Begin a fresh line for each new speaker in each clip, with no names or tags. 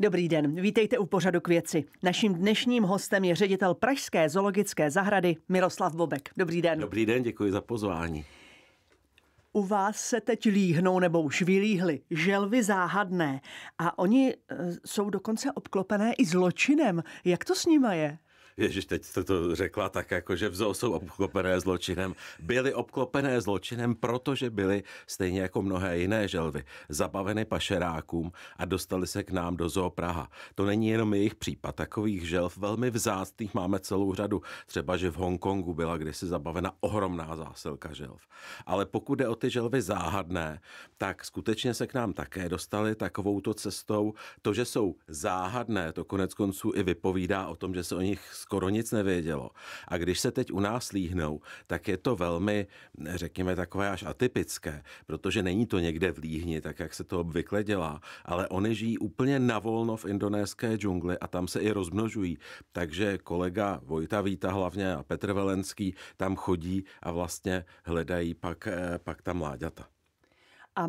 Dobrý den, vítejte u pořadu k věci. Naším dnešním hostem je ředitel Pražské zoologické zahrady Miroslav Bobek.
Dobrý den. Dobrý den, děkuji za pozvání.
U vás se teď líhnou nebo už vylíhly želvy záhadné a oni eh, jsou dokonce obklopené i zločinem. Jak to s nima je?
Ježíš, teď jste to řekla tak, jako že vzou jsou obklopené zločinem. Byly obklopené zločinem, protože byly stejně jako mnohé jiné želvy zabaveny pašerákům a dostali se k nám do zoo Praha. To není jenom jejich případ. Takových želv velmi vzácných máme celou řadu. Třeba, že v Hongkongu byla kdysi zabavena ohromná zásilka želv. Ale pokud jde o ty želvy záhadné, tak skutečně se k nám také dostali takovouto cestou. To, že jsou záhadné, to konec konců i vypovídá o tom, že se o nich skoro nic nevědělo. A když se teď u nás líhnou, tak je to velmi, řekněme, takové až atypické, protože není to někde v líhni, tak jak se to obvykle dělá, ale oni žijí úplně navolno v indonéské džungli a tam se i rozmnožují. Takže kolega Vojta Víta hlavně a Petr Velenský tam chodí a vlastně hledají pak, eh, pak ta mláďata.
A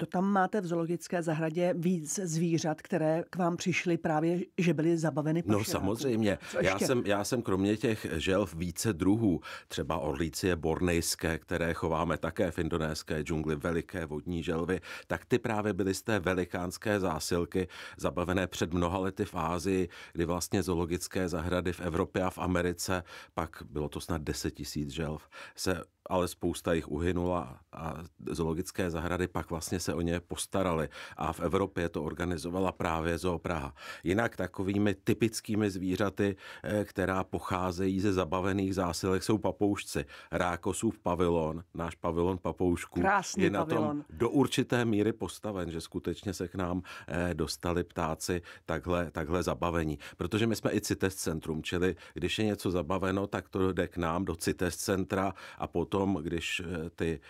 to tam máte v zoologické zahradě víc zvířat, které k vám přišly právě, že byly zabaveny pašerákům. No samozřejmě. Já jsem,
já jsem kromě těch želv více druhů, třeba orlicie bornejské, které chováme také v indonéské džungli, veliké vodní želvy, tak ty právě byly z té velikánské zásilky zabavené před mnoha lety v Ázii, kdy vlastně zoologické zahrady v Evropě a v Americe, pak bylo to snad 10 tisíc želv, se ale spousta jich uhynula a zoologické zahrady pak vlastně se se o ně postarali. A v Evropě to organizovala právě Zoo Praha. Jinak takovými typickými zvířaty, eh, která pocházejí ze zabavených zásilek, jsou papoušci. Rákosův pavilon, náš pavilon papoušků, Krásný je na pavilon. tom do určité míry postaven, že skutečně se k nám eh, dostali ptáci takhle, takhle zabavení. Protože my jsme i CITES centrum, čili když je něco zabaveno, tak to jde k nám do CITES centra a potom, když eh, ty,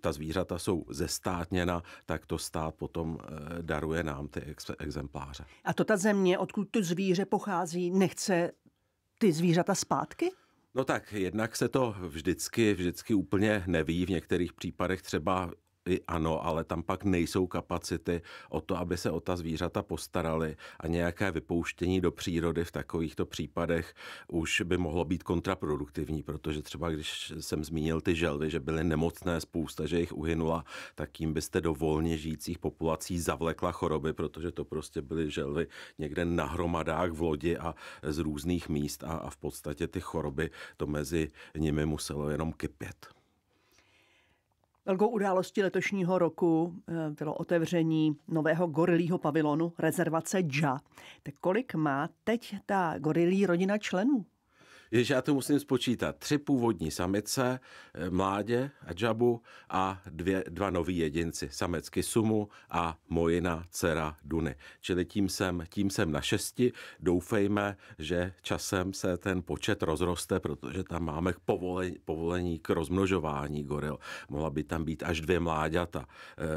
ta zvířata jsou ze zestátněna, tak to stát potom eh, daruje nám ty ex- exempláře.
A to ta země, odkud to zvíře pochází, nechce ty zvířata zpátky?
No tak, jednak se to vždycky, vždycky úplně neví. V některých případech třeba i ano, ale tam pak nejsou kapacity o to, aby se o ta zvířata postarali a nějaké vypouštění do přírody v takovýchto případech už by mohlo být kontraproduktivní, protože třeba když jsem zmínil ty želvy, že byly nemocné spousta, že jich uhynula, tak tím byste do volně žijících populací zavlekla choroby, protože to prostě byly želvy někde na hromadách v lodi a z různých míst a, a v podstatě ty choroby to mezi nimi muselo jenom kypět.
Velkou událostí letošního roku eh, bylo otevření nového gorilího pavilonu rezervace JA. Tak kolik má teď ta gorilí rodina členů?
je, že já to musím spočítat. Tři původní samice, eh, mládě a džabu a dvě, dva noví jedinci, samecky Sumu a Mojina, dcera Duny. Čili tím jsem, tím jsem na šesti. Doufejme, že časem se ten počet rozroste, protože tam máme povolení, povolení k rozmnožování goril. Mohla by tam být až dvě mláďata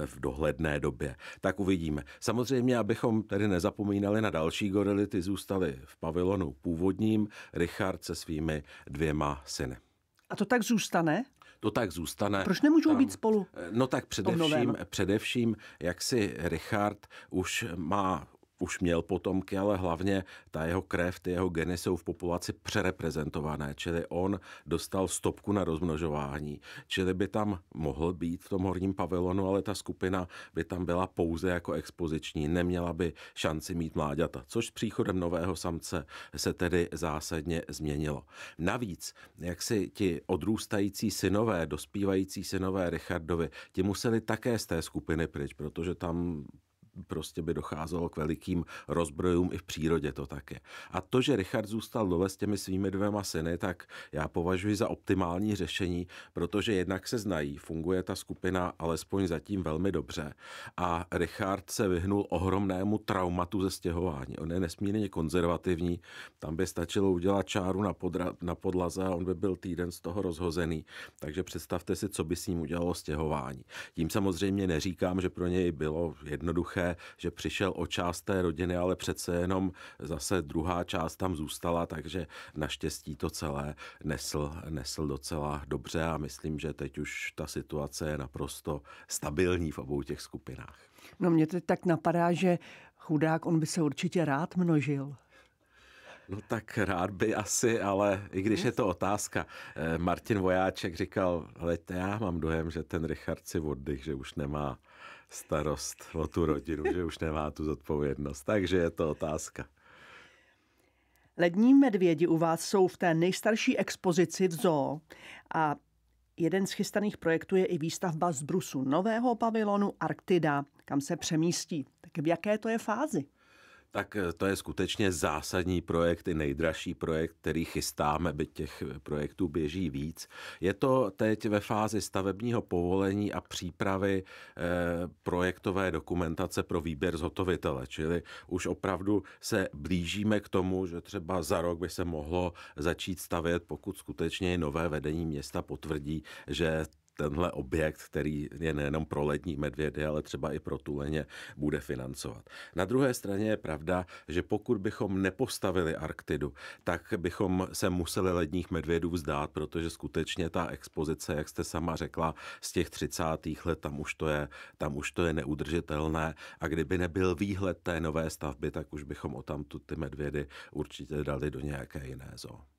eh, v dohledné době. Tak uvidíme. Samozřejmě, abychom tedy nezapomínali na další gorily, ty zůstaly v pavilonu původním. Richard se svými dvěma syny.
A to tak zůstane?
to tak zůstane. Proč
nemůžou tam, být spolu?
No tak především, především, jak si Richard už má už měl potomky, ale hlavně ta jeho krev, ty jeho geny jsou v populaci přereprezentované, čili on dostal stopku na rozmnožování, čili by tam mohl být v tom horním pavilonu, ale ta skupina by tam byla pouze jako expoziční, neměla by šanci mít mláďata, což s příchodem nového samce se tedy zásadně změnilo. Navíc, jak si ti odrůstající synové, dospívající synové Richardovi, ti museli také z té skupiny pryč, protože tam prostě by docházelo k velikým rozbrojům i v přírodě to také. A to, že Richard zůstal dole s těmi svými dvěma syny, tak já považuji za optimální řešení, protože jednak se znají, funguje ta skupina alespoň zatím velmi dobře a Richard se vyhnul ohromnému traumatu ze stěhování. On je nesmírně konzervativní, tam by stačilo udělat čáru na, podra, na podlaze a on by byl týden z toho rozhozený. Takže představte si, co by s ním udělalo stěhování. Tím samozřejmě neříkám, že pro něj bylo jednoduché že přišel o část té rodiny, ale přece jenom zase druhá část tam zůstala, takže naštěstí to celé nesl, nesl docela dobře a myslím, že teď už ta situace je naprosto stabilní v obou těch skupinách.
No mě teď tak napadá, že chudák, on by se určitě rád množil.
No tak rád by asi, ale i když je to otázka. Eh, Martin Vojáček říkal, ale já mám dojem, že ten Richard si oddych, že už nemá starost o tu rodinu, že už nemá tu zodpovědnost. Takže je to otázka.
Lední medvědi u vás jsou v té nejstarší expozici v zoo a jeden z chystaných projektů je i výstavba z Brusu nového pavilonu Arktida, kam se přemístí. Tak v jaké to je fázi?
Tak eh, to je skutečně zásadní projekt, i nejdražší projekt, který chystáme, byť těch eh, projektů běží víc. Je to teď ve fázi stavebního povolení a přípravy eh, projektové dokumentace pro výběr zhotovitele, čili už opravdu se blížíme k tomu, že třeba za rok by se mohlo začít stavět, pokud skutečně nové vedení města potvrdí, že tenhle objekt, který je nejenom pro lední medvědy, ale třeba i pro tuleně, bude financovat. Na druhé straně je pravda, že pokud bychom nepostavili Arktidu, tak bychom se museli ledních medvědů vzdát, protože skutečně ta expozice, jak jste sama řekla, z těch 30. let tam už to je, tam už to je neudržitelné a kdyby nebyl výhled té nové stavby, tak už bychom o tam ty medvědy určitě dali do nějaké jiné zóny.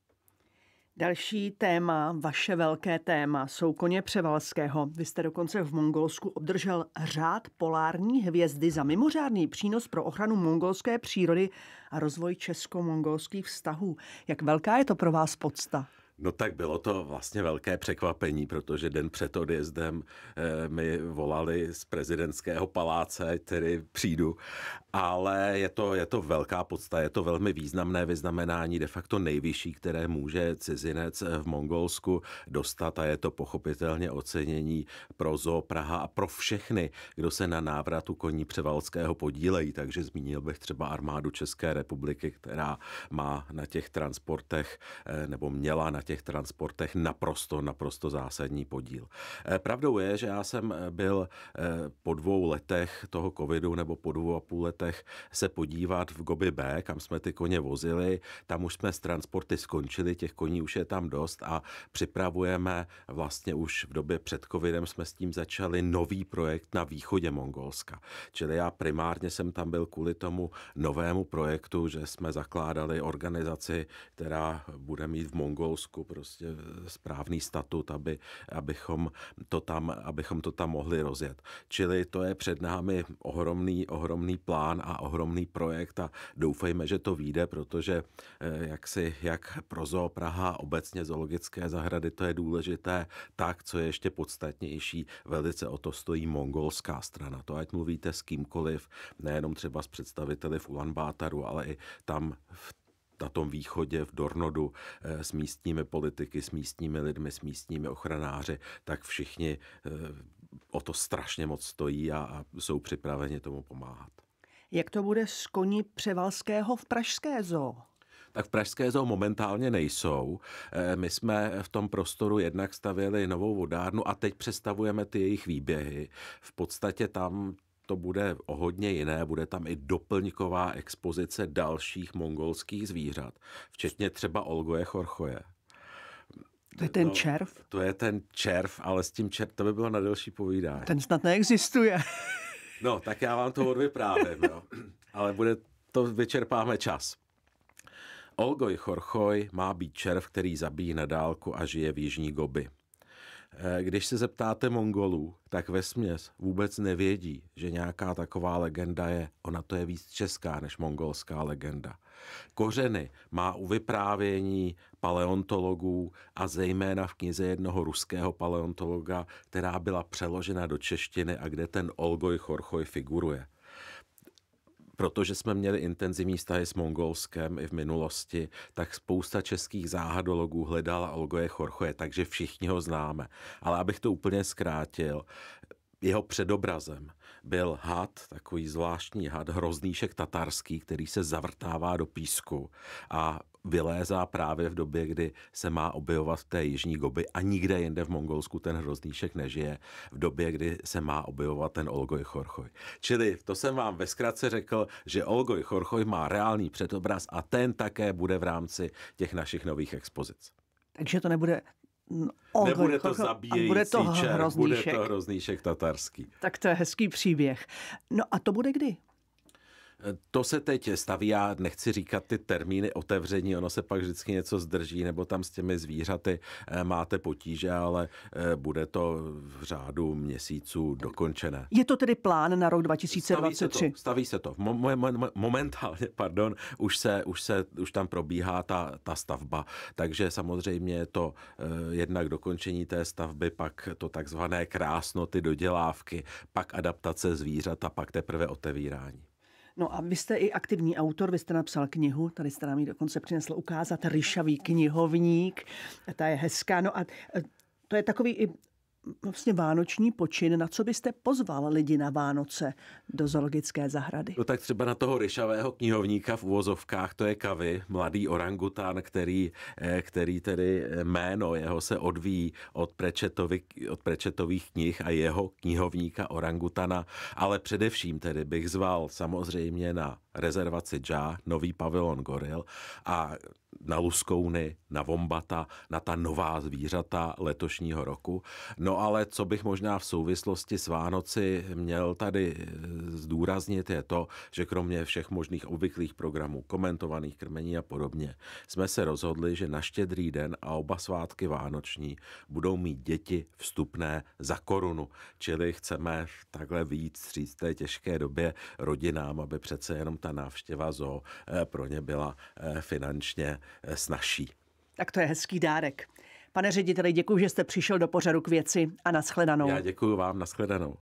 Další téma, vaše velké téma, jsou koně Převalského. Vy jste dokonce v Mongolsku obdržel řád polární hvězdy za mimořádný přínos pro ochranu mongolské přírody a rozvoj česko-mongolských vztahů. Jak velká je to pro vás podsta?
No tak bylo to vlastně velké překvapení, protože den před odjezdem eh, mi volali z prezidentského paláce, který přijdu, ale je to, je to velká podsta, je to velmi významné vyznamenání, de facto nejvyšší, které může cizinec v Mongolsku dostat a je to pochopitelně ocenění pro Zoo Praha a pro všechny, kdo se na návratu koní Převalského podílejí, takže zmínil bych třeba armádu České republiky, která má na těch transportech eh, nebo měla na těch transportech naprosto, naprosto zásadní podíl. Eh, pravdou je, že já jsem eh, byl eh, po dvou letech toho covidu nebo po dvou a půl letech se podívat v Gobi B, kam jsme ty koně vozili. Tam už jsme s transporty skončili, těch koní už je tam dost a připravujeme vlastně už v době před covidem jsme s tím začali nový projekt na východě Mongolska. Čili já primárně jsem tam byl kvůli tomu novému projektu, že jsme zakládali organizaci, která bude mít v Mongolsku trošku prostě e, správný statut, aby, abychom, to tam, abychom to tam mohli rozjet. Čili to je před námi ohromný, ohromný plán a ohromný projekt a doufejme, že to vyjde, protože e, jak si, jak pro Zoo Praha obecně zoologické zahrady, to je důležité, tak, co je ještě podstatnější, velice o to stojí mongolská strana. To ať mluvíte s kýmkoliv, nejenom třeba s představiteli v Ulan Bátaru, ale i tam v na tom východě, v Dornodu, eh, s místními politiky, s místními lidmi, s místními ochranáři, tak všichni eh, o to strašně moc stojí a, a jsou připraveni tomu pomáhat.
Jak to bude s koni Převalského v Pražské zoo?
tak v Pražské zoo momentálně nejsou. Eh, my jsme v tom prostoru jednak stavěli novou vodárnu a teď přestavujeme ty jejich výběhy. V podstatě tam to bude o hodně jiné. Bude tam i doplňková expozice dalších mongolských zvířat, včetně třeba Olgoje Chorchoje.
To je ten no, červ?
To je ten červ, ale s tím červ, to by bylo na delší povídání.
Ten snad neexistuje.
no, tak já vám to odvyprávím, jo. Ale bude, to vyčerpáme čas. Olgoj Chorchoj má být červ, který zabíjí na dálku a žije v Jižní Gobi. Eh, když se zeptáte Mongolů, tak ve směs vůbec nevědí, že nějaká taková legenda je. Ona to je víc česká než mongolská legenda. Kořeny má u vyprávění paleontologů a zejména v knize jednoho ruského paleontologa, která byla přeložena do češtiny a kde ten Olgoj Chorchoj figuruje protože jsme měli intenzivní vztahy s Mongolskem i v minulosti, tak spousta českých záhadologů hledala Olgoje Chorchoje, takže všichni ho známe. Ale abych to úplně zkrátil, jeho předobrazem byl had, takový zvláštní had, hroznýšek tatarský, který se zavrtává do písku a vylézá právě v době, kdy se má objevovat v té jižní goby a nikde jinde v Mongolsku ten hroznýšek nežije, v době, kdy se má objevovat ten Olgoj Chorchoj. Čili to jsem vám ve zkratce řekl, že Olgoj Chorchoj má reálný předobraz a ten také bude v rámci těch našich nových expozic.
Takže to nebude Ogr, no, Nebude to jako- zabíjející bude to hrozný čer, bude to
hrozný šek tatarský.
Tak to je hezký příběh. No a to bude kdy?
To se teď staví, já nechci říkat ty termíny otevření, ono se pak vždycky něco zdrží, nebo tam s těmi zvířaty eh, máte potíže, ale eh, bude to v řádu měsíců dokončené.
Je to tedy plán na rok 2023? Staví se
to, staví se to. Mo- mo- momentálně, pardon, už, se, už, se, už tam probíhá ta, ta stavba, takže samozřejmě je to eh, jednak dokončení té stavby, pak to takzvané krásno, ty dodělávky, pak adaptace zvířat a pak teprve otevírání.
No a vy jste i aktivní autor, vy jste napsal knihu, tady jste nám ji dokonce přinesl ukázat, Ryšavý knihovník, ta je hezká. No a e, to je takový i vlastně vánoční počin, na co byste pozval lidi na Vánoce do zoologické zahrady?
No tak třeba na toho ryšavého knihovníka v uvozovkách, to je Kavy, mladý orangután, který, eh, který tedy eh, jméno jeho se odvíjí od, od Prečetových knih a jeho knihovníka orangutana, ale především tedy bych zval samozřejmě na rezervaci JA, nový pavilon Goril a na luskouny, na vombata, na ta nová zvířata letošního roku. No ale co bych možná v souvislosti s Vánoci měl tady eh, zdůraznit je to, že kromě všech možných obvyklých programů, komentovaných krmení a podobně, jsme se rozhodli, že na štědrý den a oba svátky Vánoční budou mít děti vstupné za korunu. Čili chceme takhle víc říct té těžké době rodinám, aby přece jenom ta návštěva zoo eh, pro ně byla eh, finančně Eh, snažší.
Tak to je hezký dárek. Pane řediteli, děkuji, že jste přišel do pořadu k věci a nashledanou.
Já děkuji vám, nashledanou.